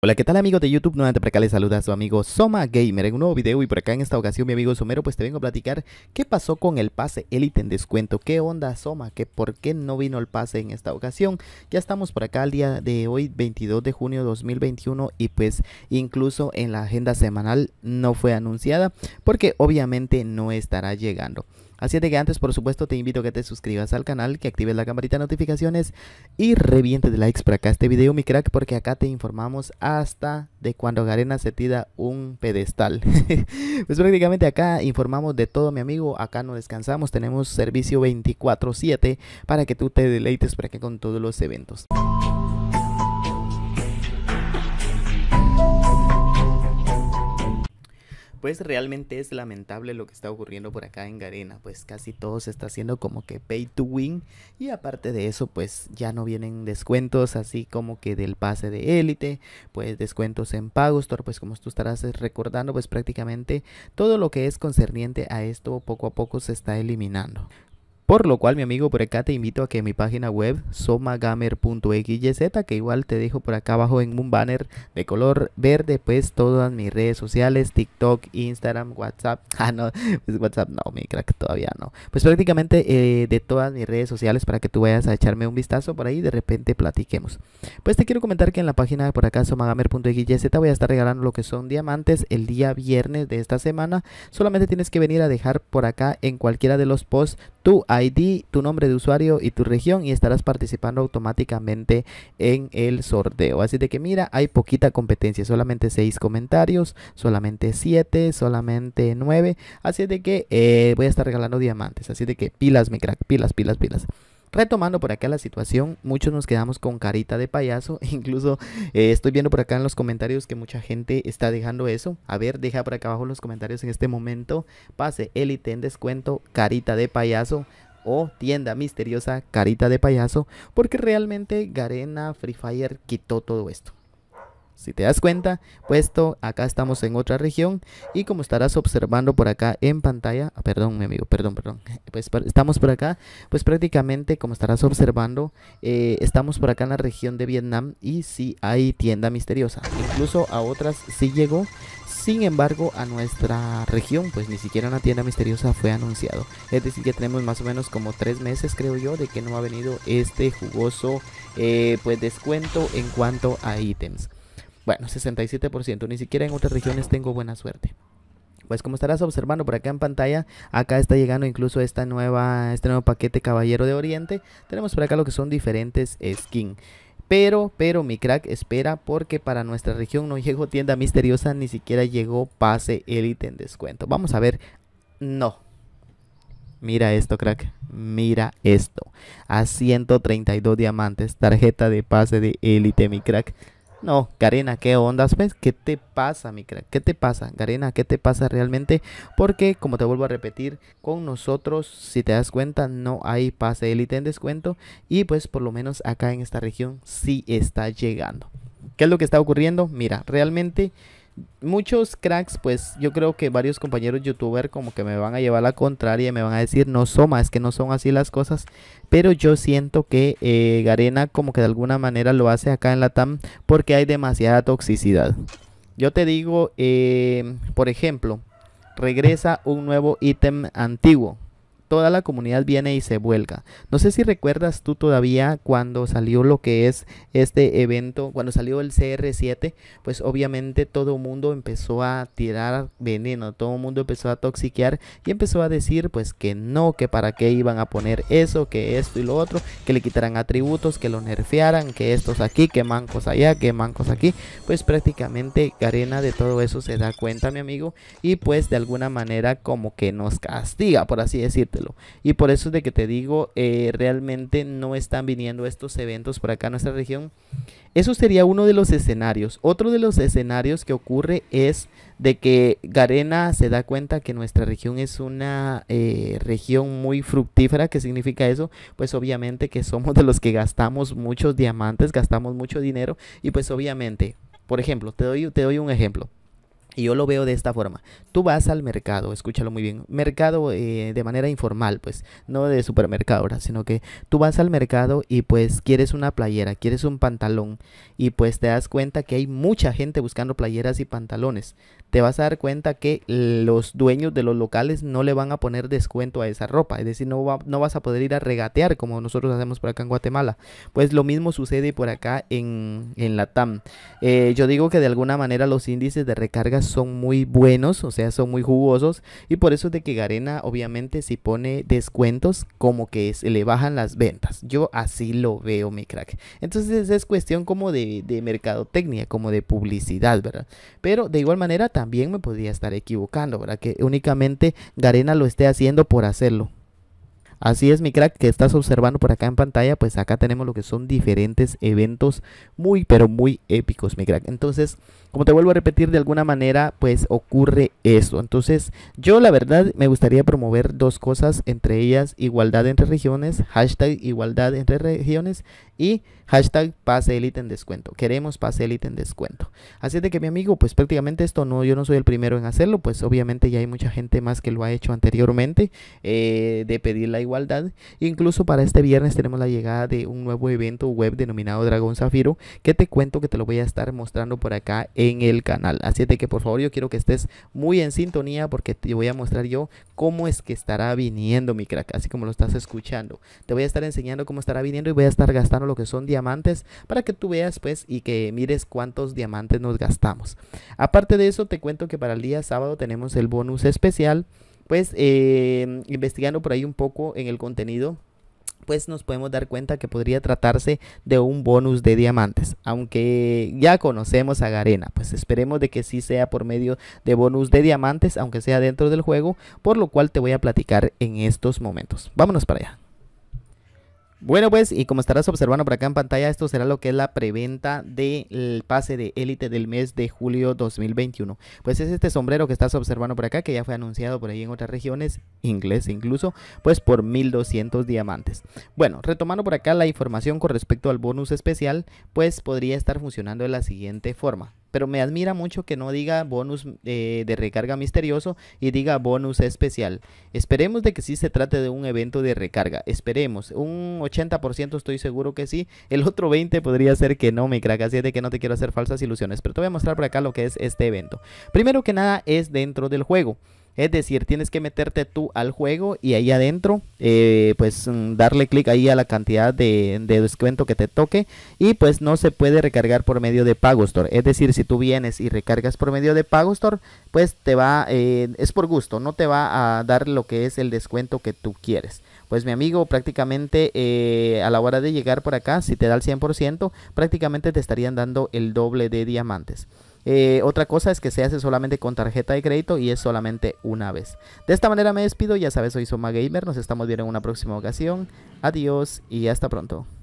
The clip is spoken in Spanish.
Hola, ¿qué tal amigos de YouTube? Nuevamente por acá les saluda a su amigo Soma Gamer en un nuevo video y por acá en esta ocasión mi amigo Somero pues te vengo a platicar qué pasó con el pase Elite en descuento, qué onda Soma, que por qué no vino el pase en esta ocasión. Ya estamos por acá el día de hoy 22 de junio de 2021 y pues incluso en la agenda semanal no fue anunciada porque obviamente no estará llegando. Así de que antes, por supuesto, te invito a que te suscribas al canal, que actives la campanita de notificaciones y revientes de likes para acá este video, mi crack, porque acá te informamos hasta de cuando Garena se tira un pedestal. pues prácticamente acá informamos de todo, mi amigo. Acá no descansamos, tenemos servicio 24-7 para que tú te deleites para que con todos los eventos. pues realmente es lamentable lo que está ocurriendo por acá en Garena, pues casi todo se está haciendo como que pay to win y aparte de eso pues ya no vienen descuentos así como que del pase de élite, pues descuentos en Pagostor, pues como tú estarás recordando pues prácticamente todo lo que es concerniente a esto poco a poco se está eliminando. Por lo cual, mi amigo, por acá te invito a que mi página web somagamer.xyz, que igual te dejo por acá abajo en un banner de color verde, pues todas mis redes sociales, TikTok, Instagram, WhatsApp. Ah, no, pues WhatsApp no, mi crack, todavía no. Pues prácticamente eh, de todas mis redes sociales para que tú vayas a echarme un vistazo por ahí y de repente platiquemos. Pues te quiero comentar que en la página por acá somagamer.xyz voy a estar regalando lo que son diamantes el día viernes de esta semana. Solamente tienes que venir a dejar por acá en cualquiera de los posts tu ID, tu nombre de usuario y tu región y estarás participando automáticamente en el sorteo. Así de que mira, hay poquita competencia, solamente 6 comentarios, solamente 7, solamente 9. Así de que eh, voy a estar regalando diamantes. Así de que pilas, mi crack, pilas, pilas, pilas. Retomando por acá la situación, muchos nos quedamos con carita de payaso, incluso eh, estoy viendo por acá en los comentarios que mucha gente está dejando eso. A ver, deja por acá abajo los comentarios en este momento. Pase, élite en descuento, carita de payaso o tienda misteriosa carita de payaso, porque realmente Garena Free Fire quitó todo esto. Si te das cuenta, puesto acá estamos en otra región y como estarás observando por acá en pantalla, ah, perdón mi amigo, perdón, perdón, pues estamos por acá, pues prácticamente como estarás observando, eh, estamos por acá en la región de Vietnam y si hay tienda misteriosa, incluso a otras sí llegó, sin embargo a nuestra región pues ni siquiera una tienda misteriosa fue anunciado, es decir que tenemos más o menos como tres meses creo yo de que no ha venido este jugoso eh, pues descuento en cuanto a ítems. Bueno, 67%. Ni siquiera en otras regiones tengo buena suerte. Pues como estarás observando por acá en pantalla, acá está llegando incluso esta nueva, este nuevo paquete Caballero de Oriente. Tenemos por acá lo que son diferentes skins. Pero, pero mi crack espera porque para nuestra región no llegó tienda misteriosa, ni siquiera llegó pase élite en descuento. Vamos a ver. No. Mira esto, crack. Mira esto. A 132 diamantes, tarjeta de pase de élite, mi crack. No, Garena, ¿qué ondas? ¿Ves? ¿Qué te pasa, mi crack? ¿Qué te pasa, Garena? ¿Qué te pasa realmente? Porque, como te vuelvo a repetir, con nosotros, si te das cuenta, no hay pase élite en descuento. Y pues, por lo menos acá en esta región, sí está llegando. ¿Qué es lo que está ocurriendo? Mira, realmente muchos cracks, pues yo creo que varios compañeros youtuber como que me van a llevar la contraria y me van a decir, no Soma, es que no son así las cosas. Pero yo siento que eh, Garena como que de alguna manera lo hace acá en la TAM porque hay demasiada toxicidad. Yo te digo, eh, por ejemplo, regresa un nuevo ítem antiguo toda la comunidad viene y se vuelca. No sé si recuerdas tú todavía cuando salió lo que es este evento, cuando salió el CR7, pues obviamente todo el mundo empezó a tirar veneno, todo el mundo empezó a toxiquear y empezó a decir pues que no, que para qué iban a poner eso, que esto y lo otro, que le quitaran atributos, que lo nerfearan, que estos aquí, que mancos allá, que mancos aquí. Pues prácticamente Garena de todo eso se da cuenta, mi amigo, y pues de alguna manera como que nos castiga, por así decirte. Y por eso es de que te digo, eh, realmente no están viniendo estos eventos por acá a nuestra región. Eso sería uno de los escenarios. Otro de los escenarios que ocurre es de que Garena se da cuenta que nuestra región es una eh, región muy fructífera. ¿Qué significa eso? Pues obviamente que somos de los que gastamos muchos diamantes, gastamos mucho dinero y pues obviamente, por ejemplo, te doy, te doy un ejemplo. Y yo lo veo de esta forma. Tú vas al mercado, escúchalo muy bien. Mercado eh, de manera informal, pues, no de supermercado, sino que tú vas al mercado y pues quieres una playera, quieres un pantalón y pues te das cuenta que hay mucha gente buscando playeras y pantalones. Te vas a dar cuenta que los dueños de los locales no le van a poner descuento a esa ropa, es decir, no, no vas a poder ir a regatear como nosotros hacemos por acá en Guatemala. Pues lo mismo sucede por acá en, en la TAM. Eh, yo digo que de alguna manera los índices de recarga son muy buenos, o sea, son muy jugosos y por eso es de que Garena obviamente si pone descuentos como que se le bajan las ventas. Yo así lo veo, mi crack. Entonces es cuestión como de, de mercadotecnia, como de publicidad, ¿verdad? Pero de igual manera también me podría estar equivocando, ¿verdad? Que únicamente Garena lo esté haciendo por hacerlo. Así es, mi crack, que estás observando por acá en pantalla, pues acá tenemos lo que son diferentes eventos muy, pero muy épicos, mi crack. Entonces, como te vuelvo a repetir, de alguna manera, pues ocurre eso. Entonces, yo la verdad me gustaría promover dos cosas, entre ellas igualdad entre regiones, hashtag igualdad entre regiones y hashtag pase élite en descuento. Queremos pase élite en descuento. Así es de que, mi amigo, pues prácticamente esto no, yo no soy el primero en hacerlo, pues obviamente ya hay mucha gente más que lo ha hecho anteriormente, eh, de pedir la igualdad igualdad. Incluso para este viernes tenemos la llegada de un nuevo evento web denominado Dragón Zafiro, que te cuento que te lo voy a estar mostrando por acá en el canal. Así es de que por favor yo quiero que estés muy en sintonía porque te voy a mostrar yo cómo es que estará viniendo mi crack, así como lo estás escuchando. Te voy a estar enseñando cómo estará viniendo y voy a estar gastando lo que son diamantes para que tú veas pues y que mires cuántos diamantes nos gastamos. Aparte de eso te cuento que para el día sábado tenemos el bonus especial pues eh, investigando por ahí un poco en el contenido, pues nos podemos dar cuenta que podría tratarse de un bonus de diamantes, aunque ya conocemos a Garena, pues esperemos de que sí sea por medio de bonus de diamantes, aunque sea dentro del juego, por lo cual te voy a platicar en estos momentos. Vámonos para allá. Bueno, pues, y como estarás observando por acá en pantalla, esto será lo que es la preventa del pase de élite del mes de julio 2021. Pues es este sombrero que estás observando por acá, que ya fue anunciado por ahí en otras regiones, inglés incluso, pues por 1200 diamantes. Bueno, retomando por acá la información con respecto al bonus especial, pues podría estar funcionando de la siguiente forma. Pero me admira mucho que no diga bonus eh, de recarga misterioso y diga bonus especial. Esperemos de que sí se trate de un evento de recarga. Esperemos. Un 80% estoy seguro que sí. El otro 20% podría ser que no, mi crack. Así es de que no te quiero hacer falsas ilusiones. Pero te voy a mostrar por acá lo que es este evento. Primero que nada es dentro del juego. Es decir, tienes que meterte tú al juego y ahí adentro, eh, pues mm, darle clic ahí a la cantidad de, descuento que te toque y pues no se puede recargar por medio de store Es decir, si tú vienes y recargas por medio de store pues te va, eh, es por gusto, no te va a dar lo que es el descuento que tú quieres pues mi amigo prácticamente eh, a la hora de llegar por acá, si te da el 100%, prácticamente te estarían dando el doble de diamantes. Eh, otra cosa es que se hace solamente con tarjeta de crédito y es solamente una vez. De esta manera me despido, ya sabes, soy Soma Gamer, nos estamos viendo en una próxima ocasión. Adiós y hasta pronto.